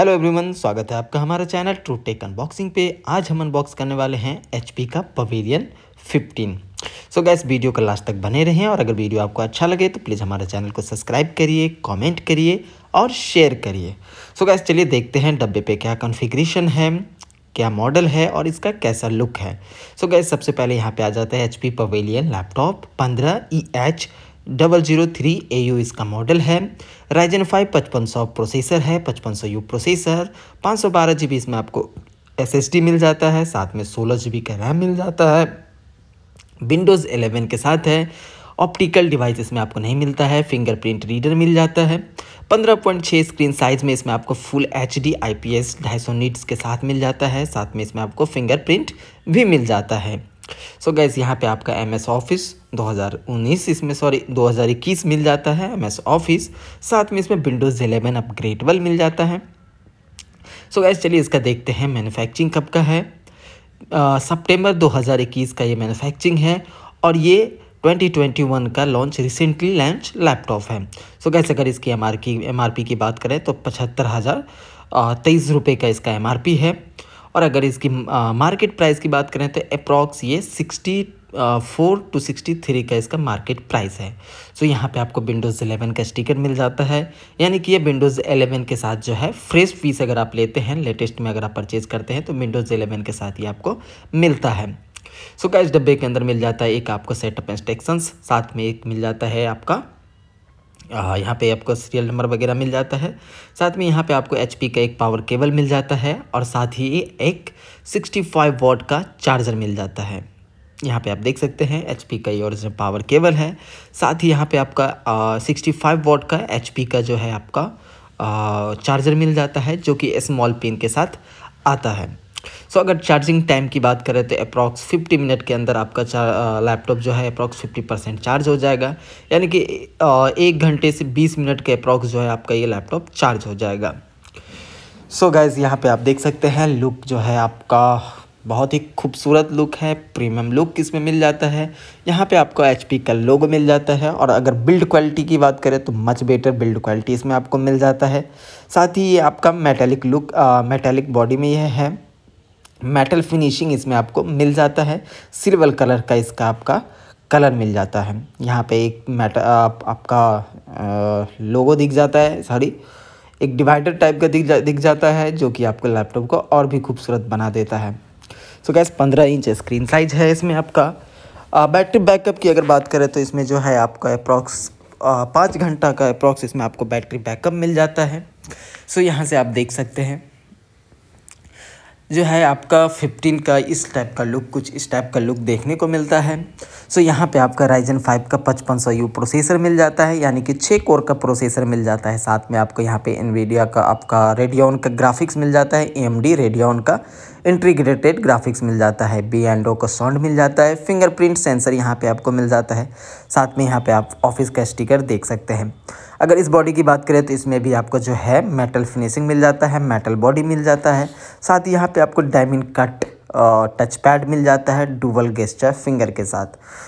hello everyone स्वागत है आपका हमारे चैनल ट्रू टेक अनबॉक्सिंग पे आज हम अनबॉक्स करने वाले हैं एच का pavilion 15 so so guys video का लास्ट तक बने रहें और अगर वीडियो आपको अच्छा लगे तो प्लीज़ हमारे चैनल को सब्सक्राइब करिए कमेंट करिए और शेयर करिए सो गैस चलिए देखते हैं डब्बे पे क्या कॉन्फ़िगरेशन है क्या मॉडल है और इसका कैसा लुक है सो so गैस सबसे पहले यहाँ पर आ जाता है एच पी पवेलियन लैपटॉप पंद्रह E e H double zero three A U इसका मॉडल है राइजन फाइव पचपन सौ प्रोसेसर है पचपन सौ यू प्रोसेसर पाँच सौ बारह जी बी इसमें आपको एस एस डी मिल जाता है साथ में सोलह जी बी का रैम मिल जाता है विंडोज़ एलेवन के साथ है ऑप्टिकल डिवाइस इसमें आपको नहीं मिलता है फिंगरप्रिंट रीडर मिल जाता है पंद्रह पॉइंट छः स्क्रीन साइज़ में इसमें आपको full H D I P S ढाई सौ नीट्स के साथ मिल जाता है साथ में इसमें आपको फिंगरप्रिंट भी मिल जाता है सो गैस यहाँ पे आपका एम एस ऑफिस 2019 इसमें सॉरी 2021 मिल जाता है एम ऑफिस साथ में इसमें विंडोज़ एलेवन अपग्रेडबल मिल जाता है सो so गैस चलिए इसका देखते हैं मैन्युफैक्चरिंग कब का है सितंबर uh, 2021 का ये मैन्युफैक्चरिंग है और ये 2021 का लॉन्च रिसेंटली लॉन्च लैपटॉप है सो so, गैस अगर इसकी एम की एम की बात करें तो पचहत्तर हज़ार तेईस रुपये का इसका एम है और अगर इसकी मार्केट प्राइस की बात करें तो अप्रॉक्स ये sixty four to sixty three का इसका मार्केट प्राइस है सो so, यहाँ पे आपको विंडोज़ एलेवन का स्टिकर मिल जाता है यानी कि ये विंडोज़ एलेवन के साथ जो है फ्रेश पीस अगर आप लेते हैं लेटेस्ट में अगर आप परचेज़ करते हैं तो विंडोज़ एलेवन के साथ ये आपको मिलता है सो so, इस डब्बे के अंदर मिल जाता है एक आपको सेटअप इंस्ट्रक्शंस साथ में एक मिल जाता है आपका यहाँ पे आपको सीरियल नंबर वगैरह मिल जाता है साथ में यहाँ पे आपको एच का एक पावर केबल मिल जाता है और साथ ही एक 65 वॉट का चार्जर मिल जाता है यहाँ पे आप देख सकते हैं एच का ये इसमें पावर केबल है साथ ही यहाँ पे आपका सिक्सटी फाइव वॉट का एच का जो है आपका आ, चार्जर मिल जाता है जो कि स्मॉल पिन के साथ आता है सो so, अगर चार्जिंग टाइम की बात करें तो अप्रॉक्स 50 मिनट के अंदर आपका लैपटॉप जो है अप्रॉक्स 50 परसेंट चार्ज हो जाएगा यानी कि एक घंटे से 20 मिनट के अप्रॉक्स जो है आपका ये लैपटॉप चार्ज हो जाएगा सो so गाइज़ यहाँ पे आप देख सकते हैं लुक जो है आपका बहुत ही खूबसूरत लुक है प्रीमियम लुक इसमें मिल जाता है यहाँ पे आपको एच का लोगो मिल जाता है और अगर बिल्ड क्वालिटी की बात करें तो मच बेटर बिल्ड क्वालिटी इसमें आपको मिल जाता है साथ ही ये आपका मेटेलिक लुक मेटेलिक बॉडी में यह है मेटल फिनिशिंग इसमें आपको मिल जाता है सिल्वर कलर का इसका आपका कलर मिल जाता है यहाँ पे एक मेट आप, आपका आ, लोगो दिख जाता है सॉरी एक डिवाइडर टाइप का दिख जा दिख जाता है जो कि आपके लैपटॉप को और भी खूबसूरत बना देता है सो गैस पंद्रह इंच स्क्रीन साइज है इसमें आपका बैटरी बैकअप की अगर बात करें तो इसमें जो है आपका अप्रॉक्स पाँच घंटा का अप्रॉक्स इसमें आपको बैटरी बैकअप मिल जाता है सो यहाँ से आप देख सकते हैं जो है आपका 15 का इस टाइप का लुक कुछ इस टाइप का लुक देखने को मिलता है सो यहाँ पे आपका राइजन 5 का पचपन सौ यू प्रोसेसर मिल जाता है यानी कि छः कोर का प्रोसेसर मिल जाता है साथ में आपको यहाँ पे एनवीडिया का आपका रेडियन का ग्राफिक्स मिल जाता है एम डी का इंटीग्रेटेड ग्राफिक्स मिल जाता है बी एंड ओ का साउंड मिल जाता है फिंगरप्रिंट सेंसर यहाँ पे आपको मिल जाता है साथ में यहाँ पे आप ऑफिस का स्टिकर देख सकते हैं अगर इस बॉडी की बात करें तो इसमें भी आपको जो है मेटल फिनिशिंग मिल जाता है मेटल बॉडी मिल जाता है साथ ही यहाँ पर आपको डायमंड कट टच पैड मिल जाता है डुबल गेस्टर फिंगर के साथ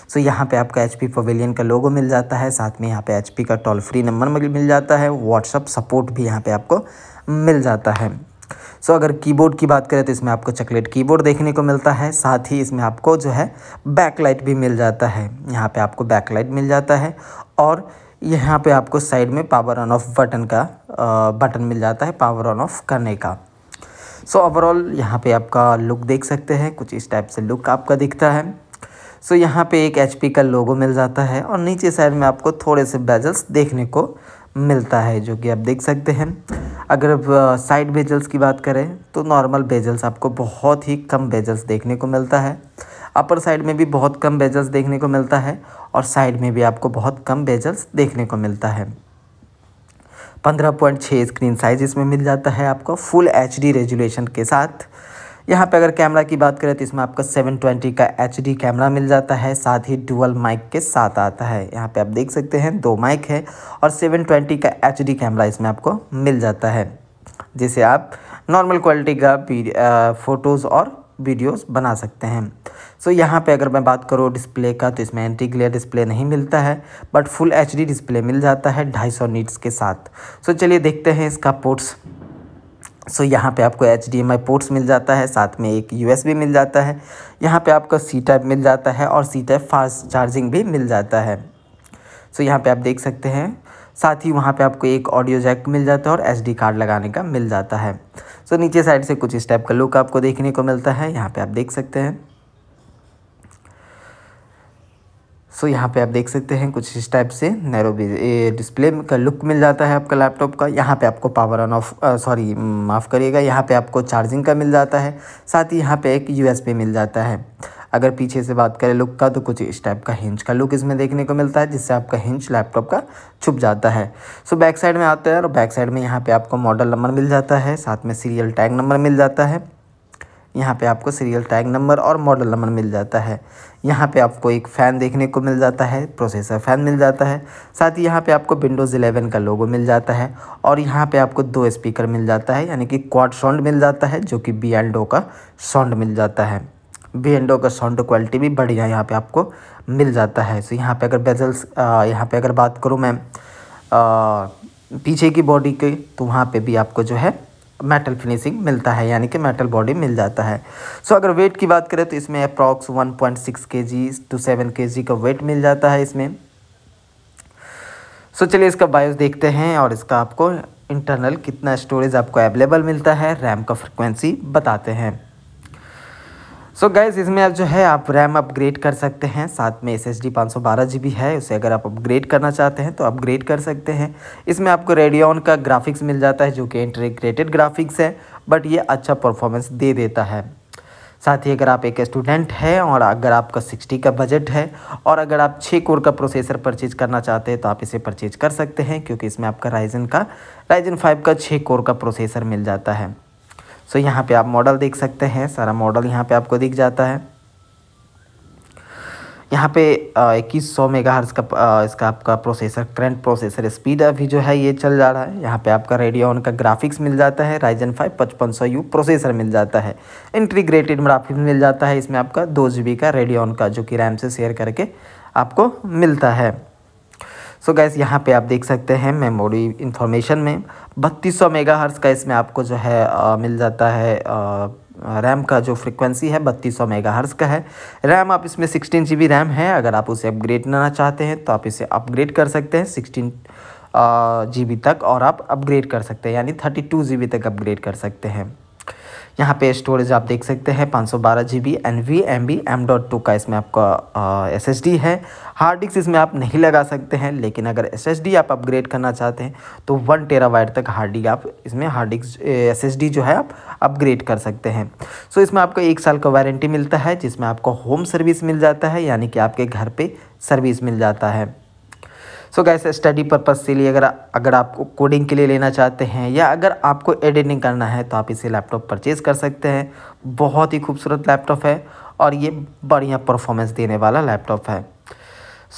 सो so, यहाँ पे आपका एच पी पवेलियन का लोगो मिल जाता है साथ में यहाँ पे एच पी का टोल फ्री नंबर मिल जाता है व्हाट्सअप सपोर्ट भी यहाँ पे आपको मिल जाता है सो अगर कीबोर्ड की बात करें तो इसमें आपको चॉकलेट कीबोर्ड देखने को मिलता है साथ ही इसमें आपको जो है बैकलाइट भी मिल जाता है यहाँ पे आपको बैकलाइट मिल जाता है और यहाँ पे आपको साइड में पावर ऑन ऑफ बटन का बटन मिल जाता है पावर ऑन ऑफ करने का सो so, ओवरऑल यहाँ पे आपका लुक देख सकते हैं कुछ इस टाइप से लुक आपका दिखता है सो so, यहाँ पे एक एच का लोगो मिल जाता है और नीचे साइड में आपको थोड़े से बेजल्स देखने को मिलता है जो कि आप देख सकते हैं अगर अब साइड बेजल्स की बात करें तो नॉर्मल बेजल्स आपको बहुत ही कम बेजल्स देखने को मिलता है अपर साइड में भी बहुत कम बेजल्स देखने को मिलता है और साइड में भी आपको बहुत कम बेजल्स देखने को मिलता है पंद्रह पॉइंट छः स्क्रीन साइज इसमें मिल जाता है आपको फुल एच डी रेजुलेशन के साथ यहाँ पे अगर कैमरा की बात करें तो इसमें आपका 720 का एच कैमरा मिल जाता है साथ ही डुअल माइक के साथ आता है यहाँ पे आप देख सकते हैं दो माइक है और 720 का एच कैमरा इसमें आपको मिल जाता है जिसे आप नॉर्मल क्वालिटी का फ़ोटोज़ और वीडियोस बना सकते हैं सो so, यहाँ पे अगर मैं बात करूँ डिस्प्ले का तो इसमें एंटी ग्लेयर डिस्प्ले नहीं मिलता है बट फुल एच डिस्प्ले मिल जाता है ढाई सौ नीट्स के साथ सो so, चलिए देखते हैं इसका पोर्ट्स सो यहाँ पे आपको H D M I ports मिल जाता है साथ में एक यू एस मिल जाता है यहाँ पे आपको सी टाइप मिल जाता है और सी टाइप फास्ट चार्जिंग भी मिल जाता है सो यहाँ पे आप देख सकते हैं साथ ही वहाँ पे आपको एक ऑडियो जैक मिल जाता है और एस डी कार्ड लगाने का मिल जाता है सो नीचे साइड से कुछ इस टाइप का लुक आपको देखने को मिलता है यहाँ पर आप देख सकते हैं सो so, यहाँ पे आप देख सकते हैं कुछ इस टाइप से नैरो डिस्प्ले का लुक मिल जाता है आपका लैपटॉप का यहाँ पे आपको पावर ऑन ऑफ सॉरी माफ़ करिएगा यहाँ पे आपको चार्जिंग का मिल जाता है साथ ही यहाँ पे एक यूएसबी मिल जाता है अगर पीछे से बात करें लुक का तो कुछ इस टाइप का हिंच का लुक इसमें देखने को मिलता है जिससे आपका हिंच लैपटॉप का छुप जाता है सो बैक साइड में आते हैं और बैक साइड में यहाँ पर आपको मॉडल नंबर मिल जाता है साथ में सीरियल टैग नंबर मिल जाता है यहाँ पे आपको सीरियल टैग नंबर और मॉडल नंबर मिल जाता है यहाँ पे आपको एक फ़ैन देखने को मिल जाता है प्रोसेसर फ़ैन मिल जाता है साथ ही यहाँ पे आपको विंडोज़ इलेवन का लोगो मिल जाता है और यहाँ पे आपको दो स्पीकर मिल जाता है यानी कि क्वाड साउंड मिल जाता है जो कि बी एंड का साउंड मिल जाता है बी एंडो का साउंड क्वालिटी भी बढ़िया यहाँ पर आपको मिल जाता है सो यहाँ पर अगर बेजल्स यहाँ पर अगर बात करूँ मैं पीछे की बॉडी की तो वहाँ पर भी आपको जो है मेटल फिनिशिंग मिलता है यानी कि मेटल बॉडी मिल जाता है सो so, अगर वेट की बात करें तो इसमें अप्रॉक्स 1.6 पॉइंट टू सेवन के का वेट मिल जाता है इसमें सो so, चलिए इसका बायोस देखते हैं और इसका आपको इंटरनल कितना स्टोरेज आपको अवेलेबल मिलता है रैम का फ्रिक्वेंसी बताते हैं सो so गैस इसमें आप जो है आप रैम अपग्रेड कर सकते हैं साथ में एस एस डी पाँच सौ बारह जी बी है उसे अगर आप अपग्रेड करना चाहते हैं तो अपग्रेड कर सकते हैं इसमें आपको रेडियोन का ग्राफिक्स मिल जाता है जो कि इंटीग्रेटेड ग्राफिक्स है बट ये अच्छा परफॉर्मेंस दे देता है साथ ही अगर आप एक स्टूडेंट हैं और अगर आपका सिक्सटी का बजट है और अगर आप छः कोर का प्रोसेसर परचेज करना चाहते हैं तो आप इसे परचेज कर सकते हैं क्योंकि इसमें आपका राइजन का राइजन फाइव का छः कोर का प्रोसेसर मिल जाता है सो so, यहाँ पे आप मॉडल देख सकते हैं सारा मॉडल यहाँ पे आपको दिख जाता है यहाँ पे इक्कीस सौ मेगा हर्स का आ, इसका आपका प्रोसेसर करंट प्रोसेसर स्पीड अभी जो है ये चल जा रहा है यहाँ पे आपका रेडियोन का ग्राफिक्स मिल जाता है राइजन फाइव पचपन सौ यू प्रोसेसर मिल जाता है इंटीग्रेटेड ग्राफिक्स मिल जाता है इसमें आपका दो जी का ऑन का जो कि रैम से शेयर करके आपको मिलता है सो so गैस यहाँ पे आप देख सकते हैं मेमोरी इन्फॉर्मेशन में बत्तीस सौ मेगा हर्स का इसमें आपको जो है आ, मिल जाता है रैम का जो फ्रिक्वेंसी है बत्तीस सौ मेगा हर्स का है रैम आप इसमें सिक्सटीन जी रैम है अगर आप उसे अपग्रेड करना चाहते हैं तो आप इसे अपग्रेड कर सकते हैं सिक्सटीन जी तक और आप अपग्रेड कर सकते हैं यानी थर्टी टू जी तक अपग्रेड कर सकते हैं यहाँ पे स्टोरेज आप देख सकते हैं पाँच सौ बारह G B N V M B M dot two का इसमें आपका एस एस डी है हार्ड डिस्क इसमें आप नहीं लगा सकते हैं लेकिन अगर एस एस डी आप अपग्रेड करना चाहते हैं तो वन टेरा वायर तक हार्ड डिस्क आप इसमें hard disk S S D जो है आप अपग्रेड कर सकते हैं सो so, इसमें आपको एक साल का वारंटी मिलता है जिसमें आपको होम सर्विस मिल जाता है यानी कि आपके घर पर सर्विस मिल जाता है सो गैस स्टडी पर्पज़ के लिए अगर अगर आप कोडिंग के लिए लेना चाहते हैं या अगर आपको एडिटिंग करना है तो आप इसे लैपटॉप परचेज़ कर सकते हैं बहुत ही खूबसूरत लैपटॉप है और ये बढ़िया परफॉर्मेंस देने वाला लैपटॉप है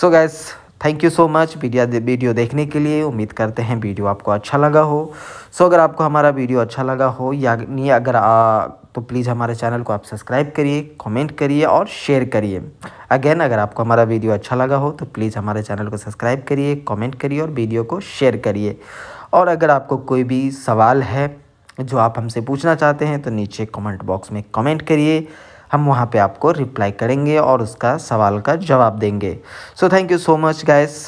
so guys thank you so much video video देखने के लिए उम्मीद करते हैं वीडियो आपको अच्छा लगा हो सो so, अगर आपको हमारा वीडियो अच्छा लगा हो या अगर आ, तो प्लीज़ हमारे चैनल को आप सब्सक्राइब करिए कमेंट करिए और शेयर करिए अगेन अगर आपको हमारा वीडियो अच्छा लगा हो तो प्लीज़ हमारे चैनल को सब्सक्राइब करिए कमेंट करिए और वीडियो को शेयर करिए और अगर आपको कोई भी सवाल है जो आप हमसे पूछना चाहते हैं तो नीचे कमेंट बॉक्स में कमेंट करिए हम वहाँ पर आपको रिप्लाई करेंगे और उसका सवाल का जवाब देंगे so thank you so much guys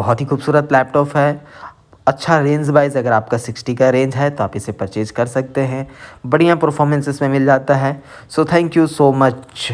बहुत ही खूबसूरत लैपटॉप है अच्छा रेंज वाइज अगर आपका 60 का रेंज है तो आप इसे परचेज कर सकते हैं बढ़िया परफॉर्मेंस इसमें मिल जाता है so thank you so much